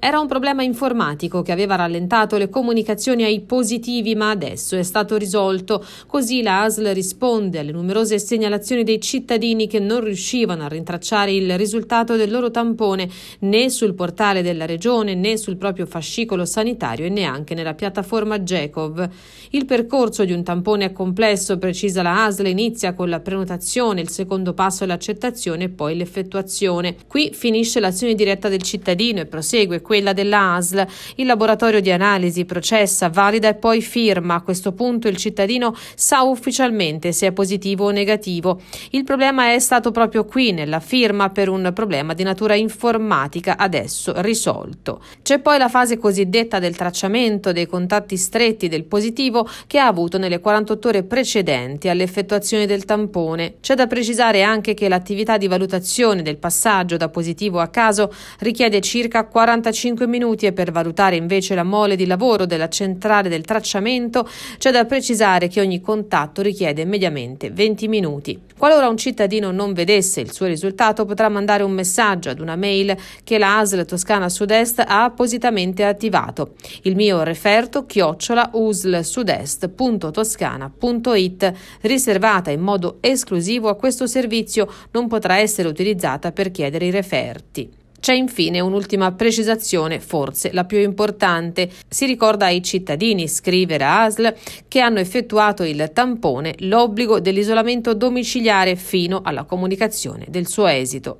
Era un problema informatico che aveva rallentato le comunicazioni ai positivi, ma adesso è stato risolto. Così la ASL risponde alle numerose segnalazioni dei cittadini che non riuscivano a rintracciare il risultato del loro tampone né sul portale della regione né sul proprio fascicolo sanitario e neanche nella piattaforma Jacob. Il percorso di un tampone è complesso, precisa la ASL, inizia con la prenotazione, il secondo passo è l'accettazione e poi l'effettuazione. Qui finisce l'azione diretta del cittadino e prosegue quella della ASL. Il laboratorio di analisi processa, valida e poi firma. A questo punto il cittadino sa ufficialmente se è positivo o negativo. Il problema è stato proprio qui, nella firma, per un problema di natura informatica adesso risolto. C'è poi la fase cosiddetta del tracciamento dei contatti stretti del positivo che ha avuto nelle 48 ore precedenti all'effettuazione del tampone. C'è da precisare anche che l'attività di valutazione del passaggio da positivo a caso richiede circa 45 45 minuti e per valutare invece la mole di lavoro della centrale del tracciamento c'è da precisare che ogni contatto richiede mediamente 20 minuti. Qualora un cittadino non vedesse il suo risultato potrà mandare un messaggio ad una mail che la ASL Toscana Sud-Est ha appositamente attivato. Il mio referto chiocciola uslsudest.toscana.it riservata in modo esclusivo a questo servizio non potrà essere utilizzata per chiedere i referti. C'è infine un'ultima precisazione, forse la più importante. Si ricorda ai cittadini, scrive la ASL, che hanno effettuato il tampone l'obbligo dell'isolamento domiciliare fino alla comunicazione del suo esito.